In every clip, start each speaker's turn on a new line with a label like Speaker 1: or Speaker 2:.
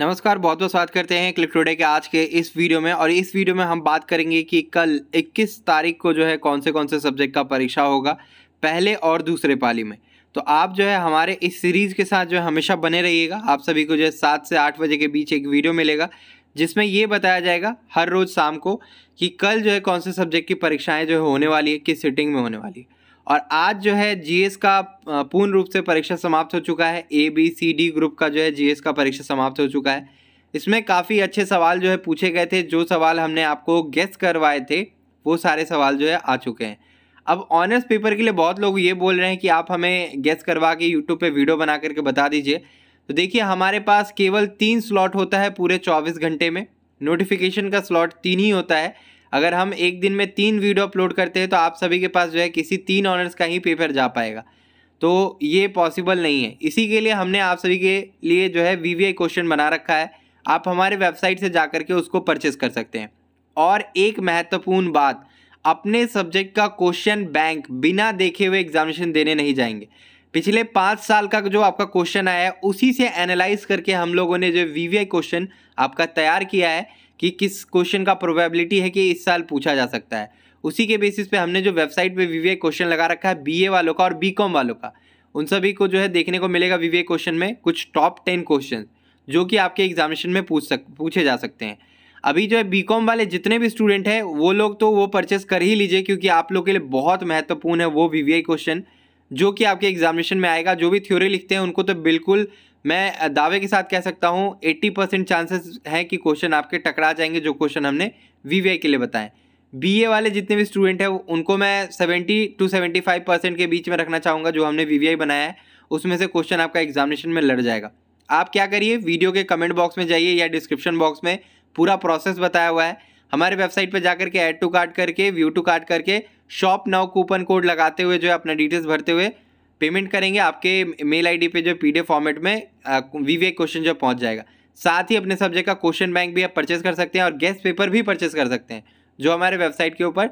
Speaker 1: नमस्कार बहुत बहुत स्वागत करते हैं क्लिक टुडे के आज के इस वीडियो में और इस वीडियो में हम बात करेंगे कि कल 21 तारीख को जो है कौन से कौन से सब्जेक्ट का परीक्षा होगा पहले और दूसरे पाली में तो आप जो है हमारे इस सीरीज़ के साथ जो है हमेशा बने रहिएगा आप सभी को जो है सात से आठ बजे के बीच एक वीडियो मिलेगा जिसमें ये बताया जाएगा हर रोज़ शाम को कि कल जो है कौन से सब्जेक्ट की परीक्षाएँ जो है होने वाली है किस सिटिंग में होने वाली है और आज जो है जीएस का पूर्ण रूप से परीक्षा समाप्त हो चुका है A B C D group का जो है जीएस का परीक्षा समाप्त हो चुका है इसमें काफ़ी अच्छे सवाल जो है पूछे गए थे जो सवाल हमने आपको गेस करवाए थे वो सारे सवाल जो है आ चुके हैं अब ऑनर्स पेपर के लिए बहुत लोग ये बोल रहे हैं कि आप हमें गेस करवा के यूट्यूब पर वीडियो बना करके बता दीजिए तो देखिए हमारे पास केवल तीन स्लॉट होता है पूरे चौबीस घंटे में नोटिफिकेशन का स्लॉट तीन ही होता है अगर हम एक दिन में तीन वीडियो अपलोड करते हैं तो आप सभी के पास जो है किसी तीन ऑनर्स का ही पेपर जा पाएगा तो ये पॉसिबल नहीं है इसी के लिए हमने आप सभी के लिए जो है वी क्वेश्चन बना रखा है आप हमारे वेबसाइट से जा के उसको परचेस कर सकते हैं और एक महत्वपूर्ण बात अपने सब्जेक्ट का क्वेश्चन बैंक बिना देखे हुए एग्जामिनेशन देने नहीं जाएंगे पिछले पाँच साल का जो आपका क्वेश्चन आया है उसी से एनालाइज करके हम लोगों ने जो वी क्वेश्चन आपका तैयार किया है कि किस क्वेश्चन का प्रोबेबिलिटी है कि इस साल पूछा जा सकता है उसी के बेसिस पे हमने जो वेबसाइट पे विवेक क्वेश्चन लगा रखा है बीए वालों का और बीकॉम वालों का उन सभी को जो है देखने को मिलेगा विवेक क्वेश्चन में कुछ टॉप टेन क्वेश्चन जो कि आपके एग्जामिनेशन में पूछ सक पूछे जा सकते हैं अभी जो है बी वाले जितने भी स्टूडेंट हैं वो लोग तो वो परचेस कर ही लीजिए क्योंकि आप लोग के लिए बहुत महत्वपूर्ण है वो वी क्वेश्चन जो कि आपके एग्जामिनेशन में आएगा जो भी थ्योरी लिखते हैं उनको तो बिल्कुल मैं दावे के साथ कह सकता हूँ 80 परसेंट चांसेस हैं कि क्वेश्चन आपके टकरा जाएंगे जो क्वेश्चन हमने वी के लिए बताएं बीए वाले जितने भी स्टूडेंट हैं उनको मैं 70 टू 75 परसेंट के बीच में रखना चाहूँगा जो हमने वी बनाया है उसमें से क्वेश्चन आपका एग्जामिनेशन में लड़ जाएगा आप क्या करिए वीडियो के कमेंट बॉक्स में जाइए या डिस्क्रिप्शन बॉक्स में पूरा प्रोसेस बताया हुआ है हमारे वेबसाइट पर जाकर के एड टू कार्ड करके व्यू टू कार्ड करके शॉप नाउ कूपन कोड लगाते हुए जो है अपना डिटेल्स भरते हुए पेमेंट करेंगे आपके मेल आईडी पे जो पीडीएफ फॉर्मेट में वीवे क्वेश्चन जो पहुंच जाएगा साथ ही अपने सब्जेक्ट का क्वेश्चन बैंक भी आप परचेस कर सकते हैं और गेस्ट पेपर भी परचेस कर सकते हैं जो हमारे वेबसाइट के ऊपर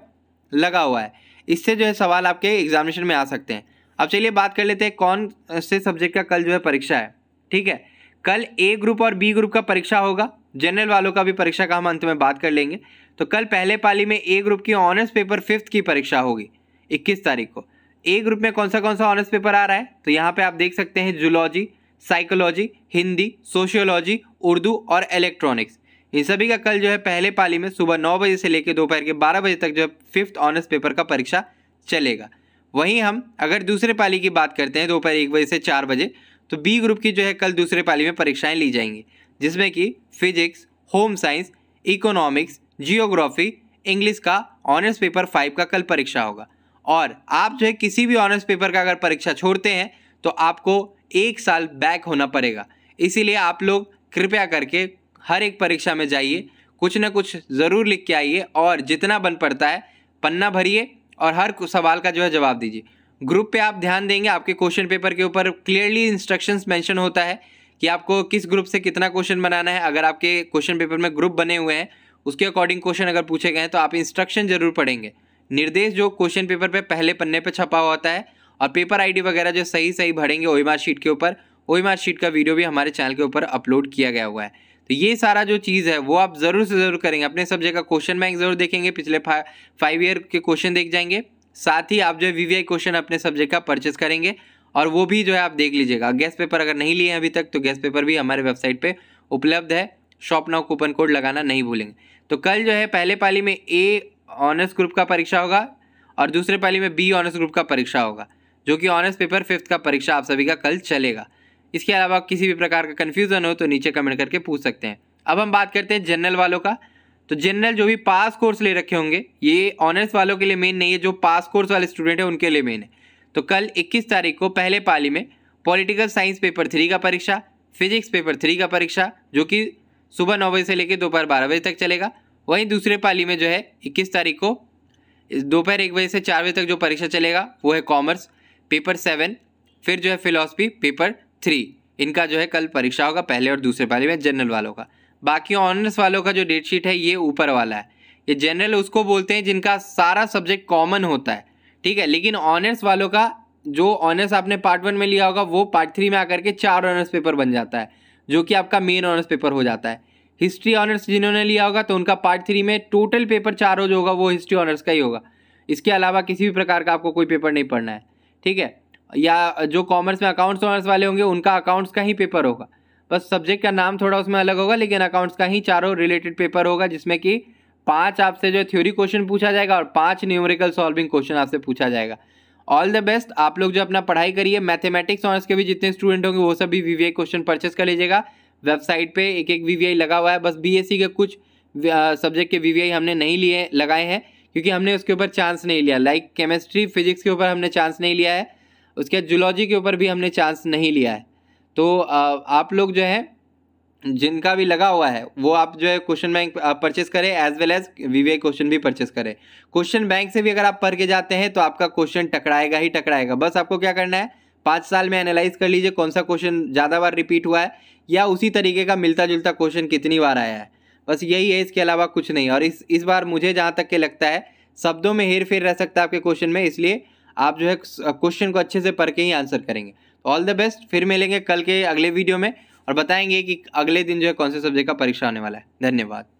Speaker 1: लगा हुआ है इससे जो है सवाल आपके एग्जामिनेशन में आ सकते हैं अब चलिए बात कर लेते हैं कौन से सब्जेक्ट का कल जो है परीक्षा है ठीक है कल ए ग्रुप और बी ग्रुप का परीक्षा होगा जनरल वालों का भी परीक्षा का हम अंत में बात कर लेंगे तो कल पहले पाली में ए ग्रुप की ऑनर्स पेपर फिफ्थ की परीक्षा होगी इक्कीस तारीख को ए ग्रुप में कौन सा कौन सा ऑनर्स पेपर आ रहा है तो यहाँ पे आप देख सकते हैं zoology psychology Hindi sociology Urdu और इलेक्ट्रॉनिक्स इन सभी का कल जो है पहले पाली में सुबह नौ बजे से लेकर दोपहर के बारह बजे तक जो है फिफ्थ ऑनर्स पेपर का परीक्षा चलेगा वहीं हम अगर दूसरे पाली की बात करते हैं दोपहर एक बजे से चार बजे तो बी ग्रुप की जो है कल दूसरे पाली में परीक्षाएं ली जाएंगी जिसमें कि physics home science economics geography English का ऑनर्स पेपर फाइव का कल परीक्षा होगा और आप जो है किसी भी ऑनर्स पेपर का अगर परीक्षा छोड़ते हैं तो आपको एक साल बैक होना पड़ेगा इसीलिए आप लोग कृपया करके हर एक परीक्षा में जाइए कुछ ना कुछ ज़रूर लिख के आइए और जितना बन पड़ता है पन्ना भरिए और हर सवाल का जो है जवाब दीजिए ग्रुप पे आप ध्यान देंगे आपके क्वेश्चन पेपर के ऊपर क्लियरली इंस्ट्रक्शंस मेंशन होता है कि आपको किस ग्रुप से कितना क्वेश्चन बनाना है अगर आपके क्वेश्चन पेपर में ग्रुप बने हुए हैं उसके अकॉर्डिंग क्वेश्चन अगर पूछे गए हैं तो आप इंस्ट्रक्शन जरूर पढ़ेंगे निर्देश जो क्वेश्चन पेपर पे पहले पन्ने पे छपा होता है और पेपर आईडी वगैरह जो सही सही भरेंगे वही मार्कशीट के ऊपर वही मार्कशीट का वीडियो भी हमारे चैनल के ऊपर अपलोड किया गया हुआ है तो ये सारा जो चीज़ है वो आप ज़रूर से ज़रूर करेंगे अपने सब्जेक्ट का क्वेश्चन बैंक जरूर देखेंगे पिछले फाइव ईयर के क्वेश्चन देख जाएंगे साथ ही आप जो है वी क्वेश्चन अपने सब्जेक्ट का परचेस करेंगे और वो भी जो है आप देख लीजिएगा गैस पेपर अगर नहीं लिए अभी तक तो गैस पेपर भी हमारे वेबसाइट पर उपलब्ध है शॉप नाउ कूपन कोड लगाना नहीं भूलेंगे तो कल जो है पहले पाली में ए ऑनर्स ग्रुप का परीक्षा होगा और दूसरे पहली में बी ऑनर्स ग्रुप का परीक्षा होगा जो कि ऑनर्स पेपर फिफ्थ का परीक्षा आप सभी का कल चलेगा इसके अलावा किसी भी प्रकार का कन्फ्यूज़न हो तो नीचे कमेंट करके पूछ सकते हैं अब हम बात करते हैं जनरल वालों का तो जनरल जो भी पास कोर्स ले रखे होंगे ये ऑनर्स वालों के लिए मेन नहीं है जो पास कोर्स वाले स्टूडेंट हैं उनके लिए मेन है तो कल 21 तारीख को पहले पाली में पॉलिटिकल साइंस पेपर थ्री का परीक्षा फिजिक्स पेपर थ्री का परीक्षा जो कि सुबह नौ बजे से लेकर दोपहर बारह बजे तक चलेगा वहीं दूसरे पाली में जो है इक्कीस तारीख को दोपहर एक बजे से चार बजे तक जो परीक्षा चलेगा वो है कॉमर्स पेपर सेवन फिर जो है फिलोसफी पेपर थ्री इनका जो है कल परीक्षा होगा पहले और दूसरे पाली में जनरल वालों का बाकी ऑनर्स वालों का जो डेट शीट है ये ऊपर वाला है ये जनरल उसको बोलते हैं जिनका सारा सब्जेक्ट कॉमन होता है ठीक है लेकिन ऑनर्स वालों का जो ऑनर्स आपने पार्ट वन में लिया होगा वो पार्ट थ्री में आकर के चार ऑनर्स पेपर बन जाता है जो कि आपका मेन ऑनर्स पेपर हो जाता है हिस्ट्री ऑनर्स जिन्होंने लिया होगा तो उनका पार्ट थ्री में टोटल पेपर चार रोज होगा वो हिस्ट्री ऑनर्स का ही होगा इसके अलावा किसी भी प्रकार का आपको कोई पेपर नहीं पढ़ना है ठीक है या जो कॉमर्स में अकाउंट्स ऑनर्स वाले होंगे उनका अकाउंट्स का ही पेपर होगा बस सब्जेक्ट का नाम थोड़ा उसमें अलग होगा लेकिन अकाउंट्स का ही चारों रिलेटेड पेपर होगा जिसमें कि पाँच आपसे जो थ्योरी क्वेश्चन पूछा जाएगा और पाँच न्यूमरिकल सॉल्विंग क्वेश्चन आपसे पूछा जाएगा ऑल द बेस्ट आप लोग जो अपना पढ़ाई करिए मैथमेटिक्स ऑनर्स के भी जितने स्टूडेंट होंगे वो सब भी वीवीए क्वेश्चन परचेस कर लीजिएगा वेबसाइट पे एक एक वी लगा हुआ है बस बी के कुछ सब्जेक्ट के वी हमने नहीं लिए लगाए हैं क्योंकि हमने उसके ऊपर चांस नहीं लिया लाइक केमिस्ट्री फिजिक्स के ऊपर हमने चांस नहीं लिया है उसके बाद जूलॉजी के ऊपर भी हमने चांस नहीं लिया है तो आप लोग जो है जिनका भी लगा हुआ है वो आप जो है क्वेश्चन बैंक परचेस करें as well as V question भी परचेस करें क्वेश्चन बैंक से भी अगर आप पढ़ के जाते हैं तो आपका क्वेश्चन टकराएगा ही टकराएगा बस आपको क्या करना है पाँच साल में एनालाइज कर लीजिए कौन सा क्वेश्चन ज़्यादा बार रिपीट हुआ है या उसी तरीके का मिलता जुलता क्वेश्चन कितनी बार आया है बस यही है इसके अलावा कुछ नहीं और इस इस बार मुझे जहाँ तक के लगता है शब्दों में हेर फेर रह सकता है आपके क्वेश्चन में इसलिए आप जो है क्वेश्चन को अच्छे से पढ़ के ही आंसर करेंगे ऑल द बेस्ट फिर मिलेंगे कल के अगले वीडियो में और बताएंगे कि अगले दिन जो है कौन से सब्जेक्ट का परीक्षा होने वाला है धन्यवाद